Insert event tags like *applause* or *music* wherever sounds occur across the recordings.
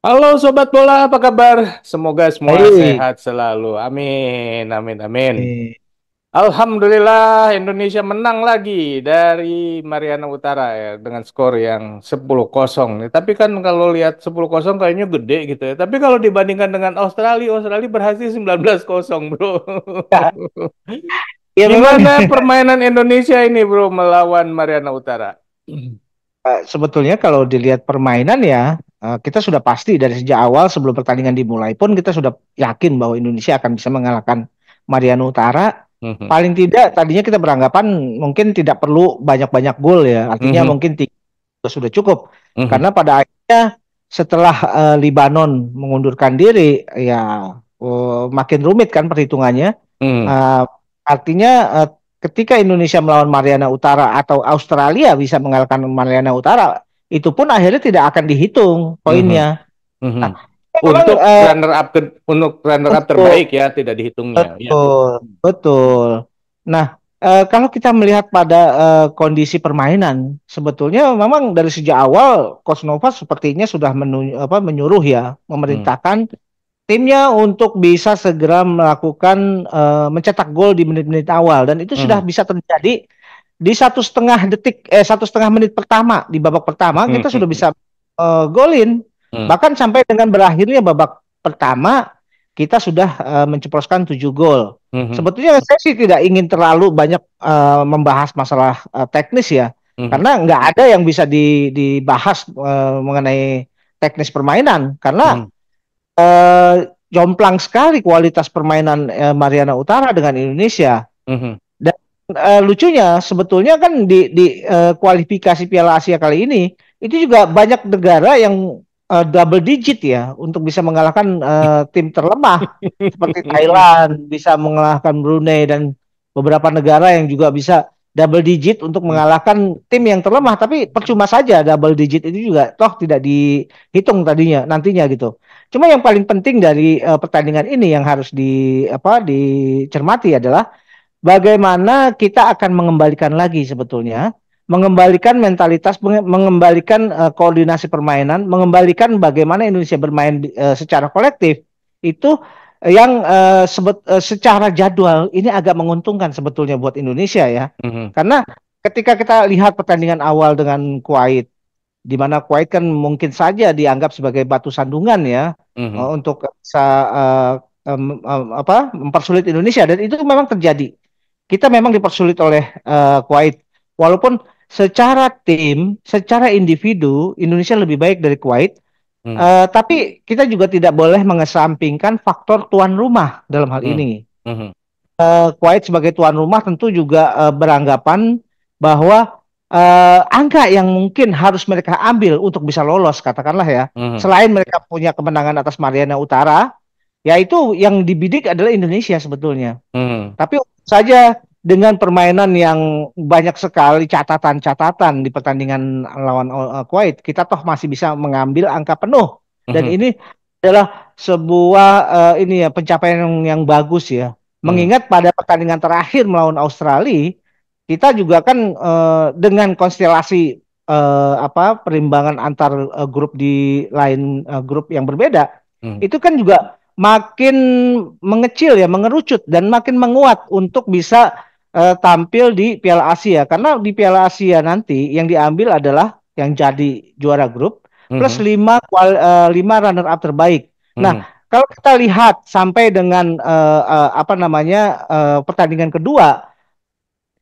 Halo sobat bola, apa kabar? Semoga semua hey. sehat selalu. Amin, amin, amin. Hey. Alhamdulillah Indonesia menang lagi dari Mariana Utara ya dengan skor yang 10-0. Tapi kan kalau lihat 10-0 kayaknya gede gitu ya. Tapi kalau dibandingkan dengan Australia, Australia berhasil 19-0, Bro. *laughs* ya, Gimana permainan Indonesia ini, Bro, melawan Mariana Utara? Eh, sebetulnya kalau dilihat permainan ya, Eh, kita sudah pasti dari sejak awal sebelum pertandingan dimulai pun kita sudah yakin bahwa Indonesia akan bisa mengalahkan Mariano Utara. Mm-hmm. Paling tidak tadinya kita beranggapan mungkin tidak perlu banyak-banyak gol ya. Artinya mm-hmm. mungkin tiga sudah cukup. Mm-hmm. Karena pada akhirnya setelah uh, Libanon mengundurkan diri ya uh, makin rumit kan perhitungannya. Mm-hmm. Uh, artinya uh, ketika Indonesia melawan Mariana Utara atau Australia bisa mengalahkan Mariana Utara itu pun akhirnya tidak akan dihitung poinnya. Mm -hmm. nah, untuk memang, eh, runner up ke, untuk runner up betul, terbaik ya tidak dihitungnya. Betul, ya. betul. Nah, uh, kalau kita melihat pada uh, kondisi permainan, sebetulnya memang dari sejak awal Kosnova sepertinya sudah menu, apa, menyuruh ya memerintahkan hmm timnya untuk bisa segera melakukan uh, mencetak gol di menit-menit awal dan itu hmm. sudah bisa terjadi di satu setengah detik eh satu setengah menit pertama di babak pertama hmm. kita sudah hmm, bisa uh, golin hmm. bahkan sampai dengan berakhirnya babak pertama kita sudah uh, eh, menceploskan tujuh gol hmm, hmm. sebetulnya saya sih tidak ingin terlalu banyak uh, membahas masalah uh, teknis ya hmm. karena nggak ada yang bisa di, dibahas uh, mengenai teknis permainan karena hmm. uh, jomplang sekali kualitas permainan uh, Mariana Utara dengan Indonesia. Mm -hmm uh, lucunya sebetulnya kan di di uh, kualifikasi Piala Asia kali ini itu juga banyak negara yang uh, double digit ya untuk bisa mengalahkan uh, tim terlemah *laughs* seperti Thailand bisa mengalahkan Brunei dan beberapa negara yang juga bisa double digit untuk mengalahkan tim yang terlemah tapi percuma saja double digit itu juga toh tidak dihitung tadinya nantinya gitu. Cuma yang paling penting dari uh, pertandingan ini yang harus di apa dicermati adalah bagaimana kita akan mengembalikan lagi sebetulnya mengembalikan mentalitas, mengembalikan uh, koordinasi permainan, mengembalikan bagaimana Indonesia bermain uh, secara kolektif itu yang uh, sebet, uh, secara jadwal ini agak menguntungkan sebetulnya buat Indonesia ya, mm-hmm. karena ketika kita lihat pertandingan awal dengan Kuwait, di mana Kuwait kan mungkin saja dianggap sebagai batu sandungan ya mm-hmm. uh, untuk bisa uh, um, um, apa mempersulit Indonesia dan itu memang terjadi kita memang dipersulit oleh uh, Kuwait. Walaupun secara tim, secara individu Indonesia lebih baik dari Kuwait. Hmm. Uh, tapi kita juga tidak boleh mengesampingkan faktor tuan rumah dalam hal hmm. ini. Hmm. Uh, Kuwait sebagai tuan rumah tentu juga uh, beranggapan bahwa uh, angka yang mungkin harus mereka ambil untuk bisa lolos katakanlah ya. Hmm. Selain mereka punya kemenangan atas Mariana Utara, yaitu yang dibidik adalah Indonesia sebetulnya. Hmm. Tapi saja dengan permainan yang banyak sekali catatan-catatan di pertandingan lawan uh, Kuwait, kita toh masih bisa mengambil angka penuh dan mm -hmm. ini adalah sebuah uh, ini ya pencapaian yang, yang bagus ya. Mm. Mengingat pada pertandingan terakhir melawan Australia, kita juga kan uh, dengan konstelasi uh, apa perimbangan antar uh, grup di lain uh, grup yang berbeda, mm. itu kan juga makin mengecil ya, mengerucut dan makin menguat untuk bisa uh, tampil di Piala Asia. Karena di Piala Asia nanti yang diambil adalah yang jadi juara grup mhm. plus mm -hmm. 5 kual, uh, eh, runner up terbaik. Mm -hmm. Nah, mhm. kalau kita lihat sampai dengan uh, uh, apa namanya uh, pertandingan kedua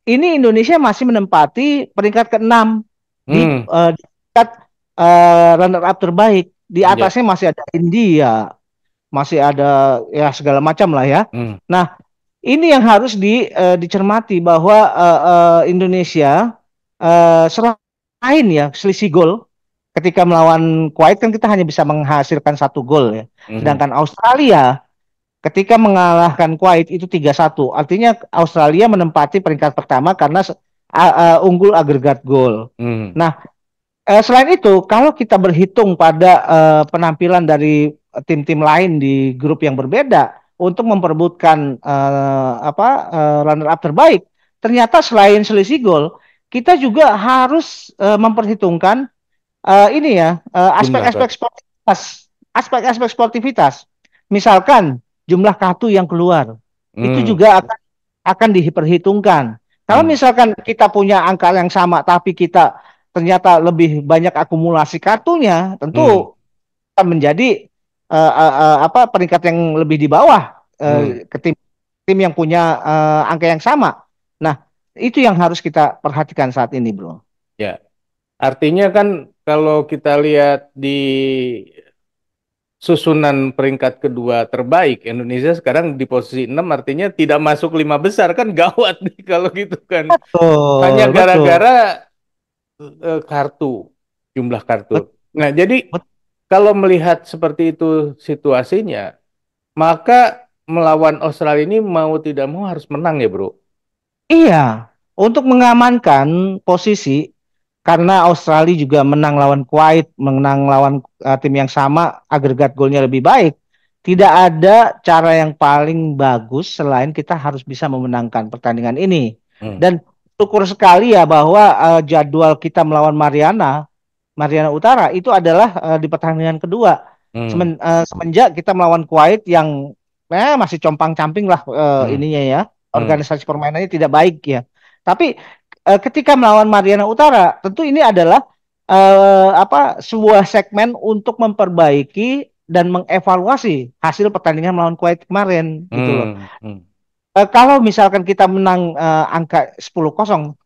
ini Indonesia masih menempati peringkat keenam 6 mm. di uh, peringkat uh, runner up terbaik. Di iya. atasnya yeah. masih ada India, masih ada ya segala macam lah ya. Hmm. Nah, ini yang harus di, uh, dicermati bahwa uh, uh, Indonesia uh, selain ya selisih gol ketika melawan Kuwait kan kita hanya bisa menghasilkan satu gol ya. Hmm. Sedangkan Australia ketika mengalahkan Kuwait itu 3-1. Artinya Australia menempati peringkat pertama karena uh, uh, unggul agregat gol. Hmm. Nah, selain itu kalau kita berhitung pada uh, penampilan dari tim-tim lain di grup yang berbeda untuk memperbutkan uh, eh, apa uh, eh, runner up terbaik. Ternyata selain selisih gol, kita juga harus uh, memperhitungkan uh, ini ya aspek aspek-aspek sportivitas, aspek-aspek sportivitas. Misalkan jumlah kartu yang keluar hmm. itu juga akan akan diperhitungkan. Kalau hmm. misalkan kita punya angka yang sama tapi kita ternyata lebih banyak akumulasi kartunya, tentu hmm. akan menjadi uh, uh, apa peringkat yang lebih di bawah uh, hmm. ke tim tim yang punya uh, angka yang sama. Nah, itu yang harus kita perhatikan saat ini, Bro. Ya. Artinya kan kalau kita lihat di susunan peringkat kedua terbaik Indonesia sekarang di posisi 6 artinya tidak masuk lima besar kan gawat *laughs* nih kalau gitu kan. Betul, Hanya gara-gara uh, kartu, jumlah kartu. Betul. Nah, jadi betul kalau melihat seperti itu situasinya, maka melawan Australia ini mau tidak mau harus menang ya, Bro. Iya, untuk mengamankan posisi karena Australia juga menang lawan Kuwait, menang lawan uh, tim yang sama, agregat golnya lebih baik. Tidak ada cara yang paling bagus selain kita harus bisa memenangkan pertandingan ini. Hmm. Dan syukur sekali ya bahwa uh, jadwal kita melawan Mariana Mariana Utara itu adalah uh, di pertandingan kedua hmm. Semen, uh, semenjak kita melawan Kuwait yang ya, eh, masih compang camping lah uh, hmm. ininya ya hmm. organisasi hmm. permainannya tidak baik ya tapi uh, ketika melawan Mariana Utara tentu ini adalah uh, apa sebuah segmen untuk memperbaiki dan mengevaluasi hasil pertandingan melawan Kuwait kemarin hmm. gitu loh. Hmm. Uh, kalau misalkan kita menang uh, angka 10-0,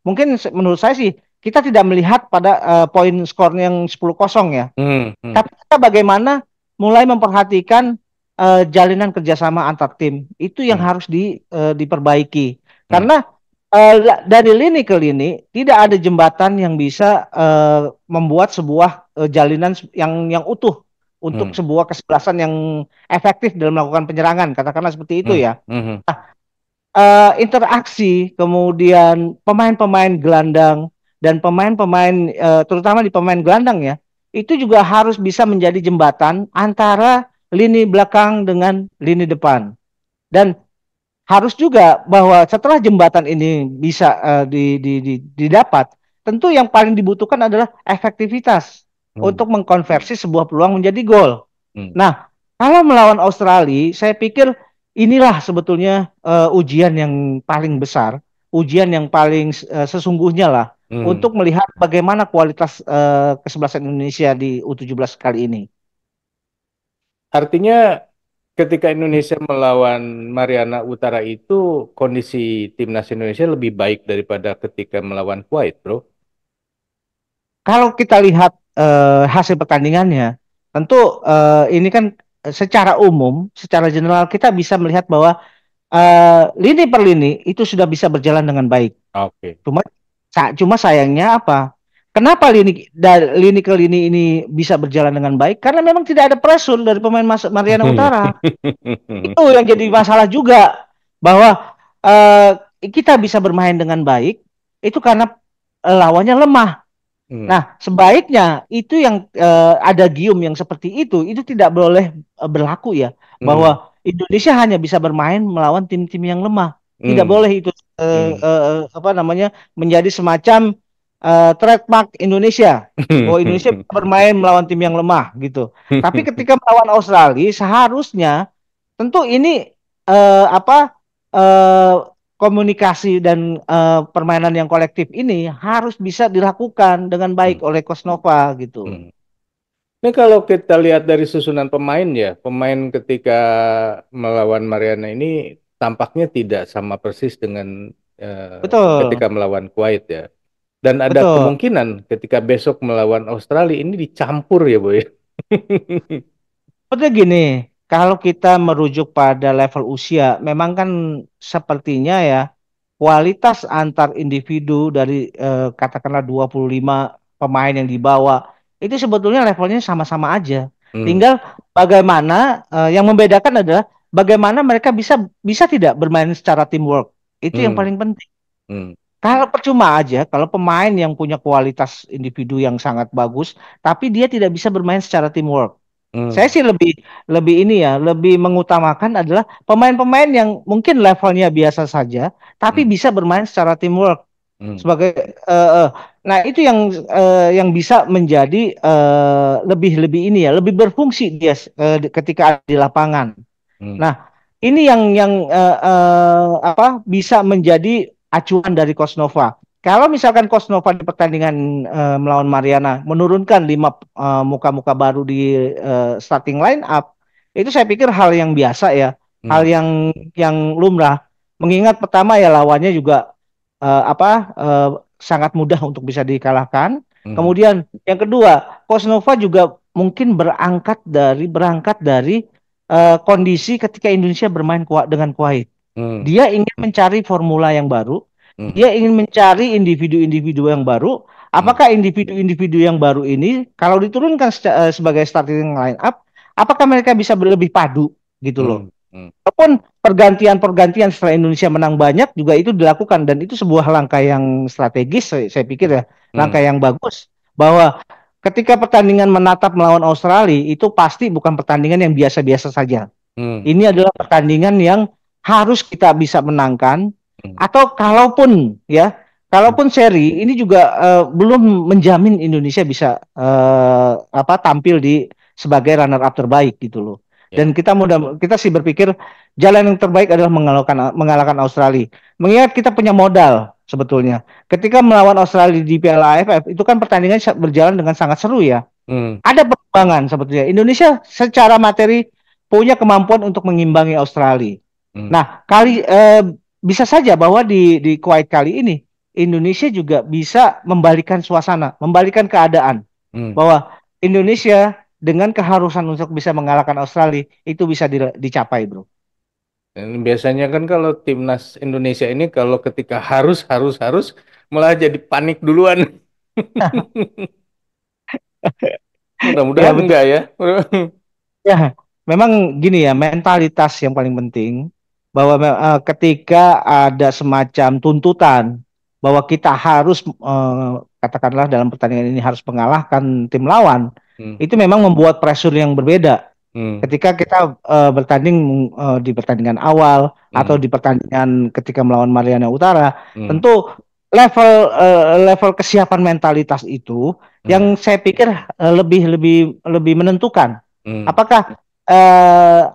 mungkin menurut saya sih kita tidak melihat pada uh, poin skor yang 10 kosong ya. Hmm, hmm. Tapi kita bagaimana mulai memperhatikan uh, jalinan kerjasama antar tim itu yang hmm. harus di, uh, diperbaiki hmm. karena uh, dari lini ke lini tidak ada jembatan yang bisa uh, membuat sebuah uh, jalinan yang yang utuh untuk hmm. sebuah kesebelasan yang efektif dalam melakukan penyerangan katakanlah seperti itu hmm. ya. Hmm. Nah, uh, interaksi kemudian pemain-pemain gelandang dan pemain-pemain uh, terutama di pemain gelandang ya itu juga harus bisa menjadi jembatan antara lini belakang dengan lini depan dan harus juga bahwa setelah jembatan ini bisa uh, di, di, di, didapat tentu yang paling dibutuhkan adalah efektivitas hmm. untuk mengkonversi sebuah peluang menjadi gol hmm. nah kalau melawan Australia saya pikir inilah sebetulnya uh, ujian yang paling besar ujian yang paling uh, sesungguhnya lah hmm. untuk melihat bagaimana kualitas uh, kesebelasan Indonesia di U17 kali ini. Artinya ketika Indonesia melawan Mariana Utara itu kondisi timnas Indonesia lebih baik daripada ketika melawan Kuwait, Bro. Kalau kita lihat uh, hasil pertandingannya, tentu uh, ini kan secara umum, secara general kita bisa melihat bahwa uh, lini per lini itu sudah bisa berjalan dengan baik. Oke. Okay. Cuma Cuma sayangnya apa? Kenapa lini da, lini ke lini ini bisa berjalan dengan baik? Karena memang tidak ada pressure dari pemain Mas Mariana Utara. *laughs* Itu yang jadi masalah juga bahwa uh, kita bisa bermain dengan baik itu karena eh, lawannya lemah. Hmm. Nah, sebaiknya itu yang uh, ada gium yang seperti itu itu tidak boleh uh, berlaku ya hmm. bahwa Indonesia hanya bisa bermain melawan tim-tim yang lemah. Tidak hmm. boleh itu uh, apa namanya menjadi semacam uh, trademark Indonesia *laughs* bahwa Indonesia bermain melawan tim yang lemah gitu. *laughs* Tapi ketika melawan Australia seharusnya tentu ini uh, apa uh, komunikasi dan uh, permainan yang kolektif ini harus bisa dilakukan dengan baik hmm. oleh Kosnova gitu. Hmm. Ini kalau kita lihat dari susunan pemain ya, pemain ketika melawan Mariana ini tampaknya tidak sama persis dengan uh, Betul. ketika melawan Kuwait ya. Dan ada Betul. kemungkinan ketika besok melawan Australia ini dicampur ya, Boy. Seperti *laughs* gini, kalau kita merujuk pada level usia, memang kan sepertinya ya kualitas antar individu dari eh, katakanlah 25 pemain yang dibawa itu sebetulnya levelnya sama-sama aja. Hmm. Tinggal bagaimana eh, yang membedakan adalah bagaimana mereka bisa bisa tidak bermain secara teamwork itu hmm. yang paling penting. Hmm. Kalau percuma aja kalau pemain yang punya kualitas individu yang sangat bagus tapi dia tidak bisa bermain secara teamwork. Hmm. Saya sih lebih lebih ini ya, lebih mengutamakan adalah pemain-pemain yang mungkin levelnya biasa saja tapi hmm. bisa bermain secara teamwork. Hmm. Sebagai uh, uh, nah itu yang uh, yang bisa menjadi uh, lebih lebih ini ya, lebih berfungsi dia uh, ketika di lapangan. Hmm. Nah, ini yang yang uh, uh, apa bisa menjadi acuan dari Kosnova. Kalau misalkan Kosnova di pertandingan uh, melawan Mariana menurunkan lima uh, muka-muka baru di uh, starting line up, itu saya pikir hal yang biasa ya, hmm. hal yang yang lumrah. Mengingat pertama ya lawannya juga uh, apa uh, sangat mudah untuk bisa dikalahkan. Hmm. Kemudian yang kedua, Kosnova juga mungkin berangkat dari berangkat dari uh, kondisi ketika Indonesia bermain kuat dengan Kuwait. Hmm. Dia ingin mencari formula yang baru, hmm. dia ingin mencari individu-individu yang baru. Hmm. Apakah individu-individu yang baru ini kalau diturunkan eh, sebagai starting line up, apakah mereka bisa lebih padu gitu loh? Hmm. Hmm. pergantian-pergantian setelah Indonesia menang banyak juga itu dilakukan dan itu sebuah langkah yang strategis saya, saya pikir ya, hmm. langkah hmm. yang bagus bahwa ketika pertandingan menatap melawan Australia itu pasti bukan pertandingan yang biasa-biasa saja. Hmm. Ini adalah pertandingan yang harus kita bisa menangkan hmm. atau kalaupun ya, kalaupun seri ini juga uh, belum menjamin Indonesia bisa uh, apa tampil di sebagai runner up terbaik gitu loh. Yeah. Dan kita mudah kita sih berpikir jalan yang terbaik adalah mengalahkan mengalahkan Australia. Mengingat kita punya modal sebetulnya. Ketika melawan Australia di Piala AFF itu kan pertandingan berjalan dengan sangat seru ya. Hmm. Ada perkembangan sebetulnya. Indonesia secara materi punya kemampuan untuk mengimbangi Australia. Hmm. Nah, kali eh, bisa saja bahwa di di Kuwait kali ini Indonesia juga bisa membalikan suasana, membalikan keadaan hmm. bahwa Indonesia dengan keharusan untuk bisa mengalahkan Australia itu bisa di, dicapai, bro biasanya kan kalau timnas Indonesia ini kalau ketika harus harus harus malah jadi panik duluan. *laughs* Mudah-mudahan ya, enggak ya. *laughs* ya, memang gini ya mentalitas yang paling penting bahwa uh, ketika ada semacam tuntutan bahwa kita harus uh, katakanlah dalam pertandingan ini harus mengalahkan tim lawan, hmm. itu memang membuat pressure yang berbeda Hmm. Ketika kita uh, bertanding uh, di pertandingan awal hmm. atau di pertandingan ketika melawan Mariana Utara, hmm. tentu level uh, level kesiapan mentalitas itu hmm. yang saya pikir uh, lebih lebih lebih menentukan. Hmm. Apakah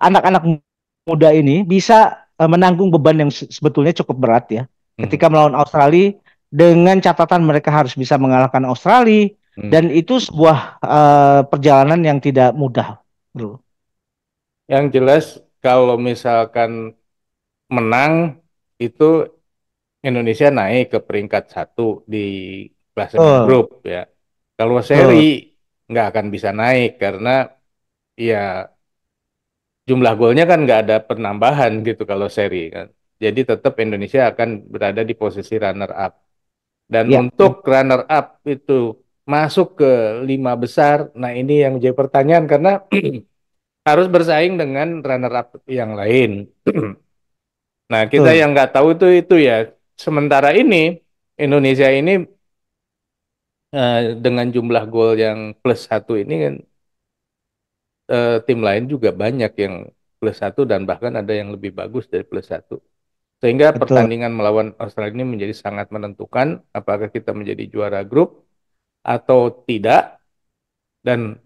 anak-anak uh, muda ini bisa uh, menanggung beban yang sebetulnya cukup berat ya. Hmm. Ketika melawan Australia dengan catatan mereka harus bisa mengalahkan Australia hmm. dan itu sebuah uh, perjalanan yang tidak mudah, Bro yang jelas kalau misalkan menang itu Indonesia naik ke peringkat satu di kelas uh. grup ya. Kalau seri nggak uh. akan bisa naik karena ya jumlah golnya kan nggak ada penambahan gitu kalau seri kan. Jadi tetap Indonesia akan berada di posisi runner up. Dan ya. untuk runner up itu masuk ke lima besar, nah ini yang menjadi pertanyaan karena *clears throat* harus bersaing dengan runner up yang lain. *clears throat* nah, kita hmm. yang nggak tahu itu itu ya. Sementara ini Indonesia ini uh, dengan jumlah gol yang plus satu ini kan uh, tim lain juga banyak yang plus satu dan bahkan ada yang lebih bagus dari plus satu. Sehingga Betul. pertandingan melawan Australia ini menjadi sangat menentukan apakah kita menjadi juara grup atau tidak dan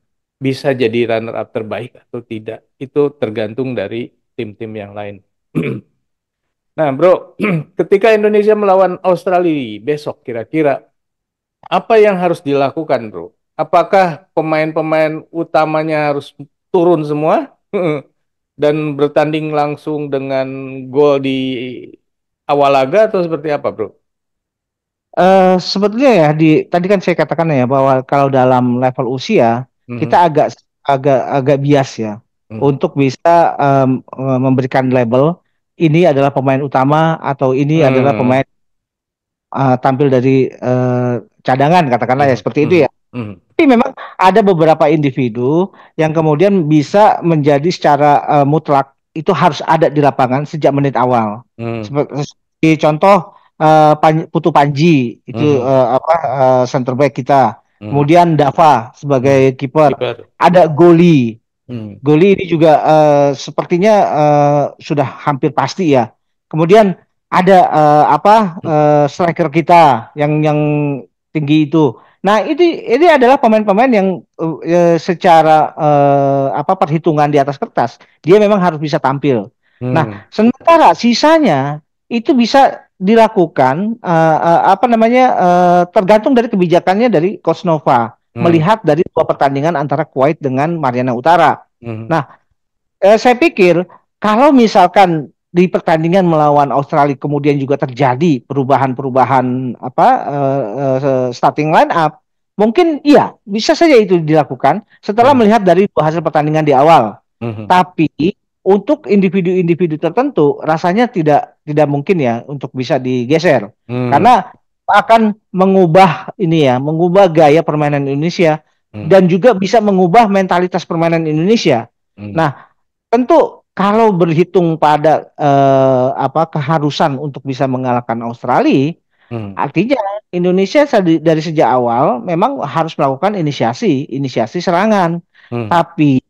bisa jadi runner up terbaik atau tidak itu tergantung dari tim-tim yang lain. *clears throat* nah, Bro, *clears throat* ketika Indonesia melawan Australia besok kira-kira apa yang harus dilakukan, Bro? Apakah pemain-pemain utamanya harus turun semua *laughs* dan bertanding langsung dengan gol di awal laga atau seperti apa, Bro? Uh, sebetulnya ya di tadi kan saya katakan ya bahwa kalau dalam level usia hmm. kita agak agak agak bias ya hmm. untuk bisa um, memberikan label ini adalah pemain utama atau ini hmm. adalah pemain uh, tampil dari uh, cadangan katakanlah hmm. ya mhm. seperti hmm. itu mhm. ya. Hmm. Tapi memang ada beberapa individu yang kemudian bisa menjadi secara uh, mutlak itu harus ada di lapangan sejak menit awal. Hmm. Seperti contoh uh, Putu Panji itu hmm. uh, apa uh, center back kita. Hmm. Kemudian Dava sebagai hmm. kiper. Ada Goli. Hmm. Goli ini juga uh, sepertinya uh, sudah hampir pasti ya. Kemudian ada uh, apa uh, striker kita yang yang tinggi itu. Nah, ini ini adalah pemain-pemain yang uh, secara uh, apa perhitungan di atas kertas, dia memang harus bisa tampil. Hmm. Nah, sementara sisanya itu bisa dilakukan uh, uh, apa namanya uh, tergantung dari kebijakannya dari Kosnova hmm. melihat dari dua pertandingan antara Kuwait dengan Mariana Utara. Hmm. Nah, eh, saya pikir kalau misalkan di pertandingan melawan Australia kemudian juga terjadi perubahan-perubahan apa uh, uh, starting line up, mungkin iya bisa saja itu dilakukan setelah hmm. melihat dari hasil pertandingan di awal. Hmm. Tapi untuk individu-individu tertentu rasanya tidak tidak mungkin ya untuk bisa digeser hmm. karena akan mengubah ini ya mengubah gaya permainan Indonesia hmm. dan juga bisa mengubah mentalitas permainan Indonesia. Hmm. Nah tentu kalau berhitung pada eh, apa keharusan untuk bisa mengalahkan Australia Hmm. Artinya Indonesia dari sejak awal memang harus melakukan inisiasi, inisiasi serangan. Hmm. Tapi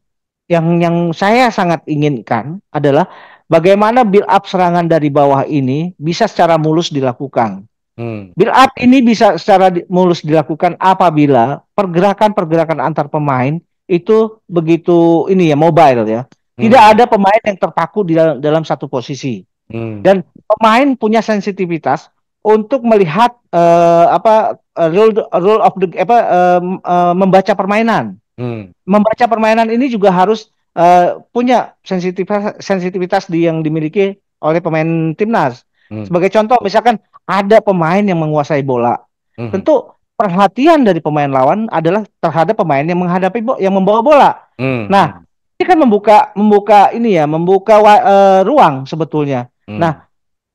yang yang saya sangat inginkan adalah bagaimana build up serangan dari bawah ini bisa secara mulus dilakukan. Hmm. Build up ini bisa secara di, mulus dilakukan apabila pergerakan-pergerakan antar pemain itu begitu ini ya mobile ya. Hmm. Tidak ada pemain yang terpaku di dalam, dalam satu posisi. Hmm. Dan pemain punya sensitivitas untuk melihat uh, apa uh, eh, rule rule of the apa uh, uh, membaca permainan. Hmm. Membaca permainan ini juga harus uh, punya sensitivitas, sensitivitas di yang dimiliki oleh pemain timnas. Hmm. Sebagai contoh, misalkan ada pemain yang menguasai bola, hmm. tentu perhatian dari pemain lawan adalah terhadap pemain yang menghadapi bo yang membawa bola. Hmm. Nah, ini kan membuka membuka ini ya, membuka uh, ruang sebetulnya. Hmm. Nah,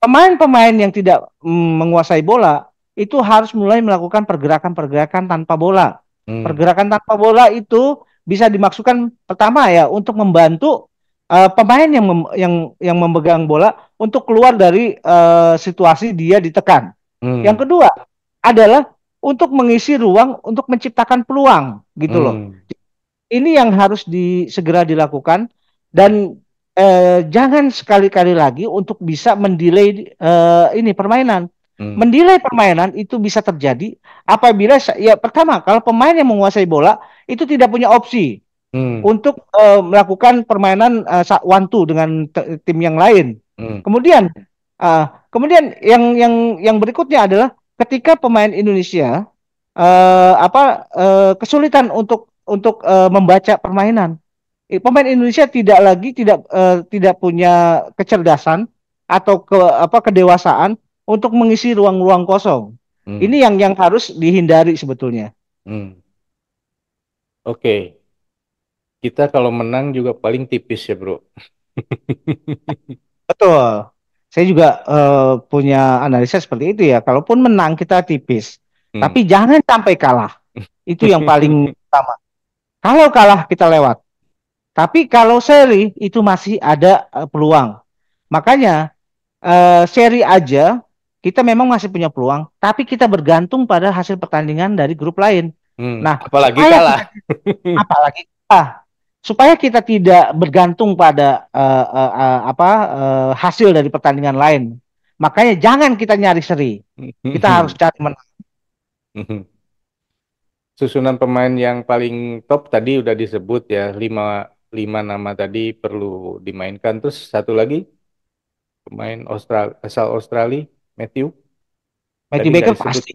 pemain-pemain yang tidak mm, menguasai bola itu harus mulai melakukan pergerakan-pergerakan tanpa bola. Hmm. Pergerakan tanpa bola itu bisa dimaksudkan pertama ya untuk membantu uh, pemain yang mem yang yang memegang bola untuk keluar dari uh, situasi dia ditekan. Hmm. Yang kedua adalah untuk mengisi ruang untuk menciptakan peluang gitu hmm. loh. Ini yang harus di, segera dilakukan dan eh, jangan sekali-kali lagi untuk bisa mendelay eh, ini permainan. Hmm. Menilai permainan itu bisa terjadi apabila ya pertama kalau pemain yang menguasai bola itu tidak punya opsi hmm. untuk uh, melakukan permainan uh, one two dengan tim yang lain. Hmm. Kemudian uh, kemudian yang yang yang berikutnya adalah ketika pemain Indonesia uh, apa uh, kesulitan untuk untuk uh, membaca permainan. Pemain Indonesia tidak lagi tidak uh, tidak punya kecerdasan atau ke apa kedewasaan untuk mengisi ruang-ruang kosong. Hmm. Ini yang yang harus dihindari sebetulnya. Hmm. Oke. Okay. Kita kalau menang juga paling tipis ya, Bro. *laughs* Betul. Saya juga uh, punya analisa seperti itu ya. Kalaupun menang kita tipis, hmm. tapi jangan sampai kalah. Itu yang paling *laughs* utama. Kalau kalah kita lewat. Tapi kalau seri itu masih ada uh, peluang. Makanya uh, seri aja kita memang masih punya peluang, tapi kita bergantung pada hasil pertandingan dari grup lain. Hmm, nah, apalagi kalah. Kita, apalagi kalah. Supaya kita tidak bergantung pada uh, uh, uh, apa uh, hasil dari pertandingan lain. Makanya jangan kita nyari seri. Kita harus *laughs* cari menang. *laughs* Susunan pemain yang paling top tadi udah disebut ya, lima lima nama tadi perlu dimainkan. Terus satu lagi pemain Austral asal Australia Matthew. Matthew Tadi Baker pasti.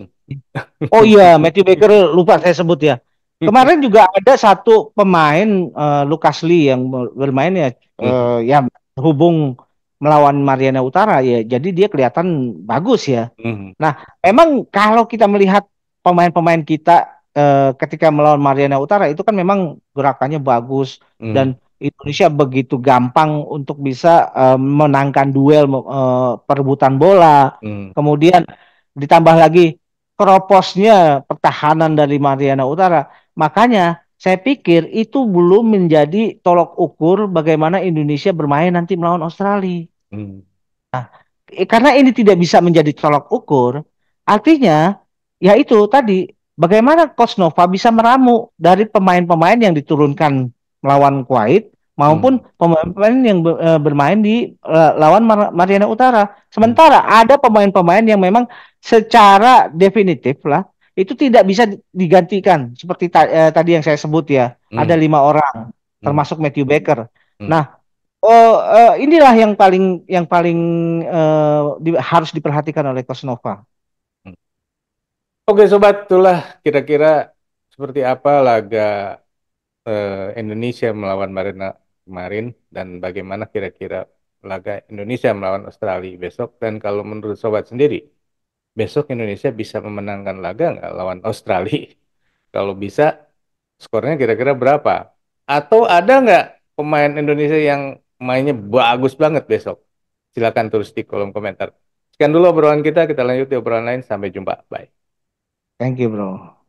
oh iya, *laughs* Matthew Baker lupa saya sebut ya. Kemarin juga ada satu pemain uh, Lucas Lee yang bermain ya, uh, ya hubung melawan Mariana Utara ya, jadi dia kelihatan bagus ya. Hmm. Nah, emang kalau kita melihat pemain-pemain kita uh, ketika melawan Mariana Utara itu kan memang gerakannya bagus hmm. dan Indonesia begitu gampang untuk bisa uh, menangkan duel uh, perebutan bola. Hmm. Kemudian ditambah lagi keroposnya pertahanan dari Mariana Utara. Makanya saya pikir itu belum menjadi tolok ukur bagaimana Indonesia bermain nanti melawan Australia. Hmm. Nah, eh, karena ini tidak bisa menjadi tolok ukur, artinya yaitu tadi bagaimana Coach Nova bisa meramu dari pemain-pemain yang diturunkan melawan Kuwait maupun hmm. pemain-pemain yang eh, bermain di eh, lawan Mar Mariana Utara. Sementara hmm. ada pemain-pemain yang memang secara definitif lah itu tidak bisa digantikan seperti ta eh, tadi yang saya sebut ya. Hmm. Ada lima orang hmm. termasuk hmm. Matthew Baker. Hmm. Nah, oh uh, inilah yang paling yang paling uh, di, harus diperhatikan oleh Kosnova. Hmm. Oke sobat, itulah kira-kira seperti apa laga uh, Indonesia melawan Marina kemarin dan bagaimana kira-kira laga Indonesia melawan Australia besok dan kalau menurut sobat sendiri besok Indonesia bisa memenangkan laga nggak lawan *laughs* Australia? Kalau bisa skornya kira-kira berapa? Atau ada nggak pemain Indonesia yang mainnya bagus banget besok? Silakan tulis di kolom komentar. Sekian dulu obrolan kita, kita lanjut di obrolan lain. Sampai jumpa, bye. Thank you, bro.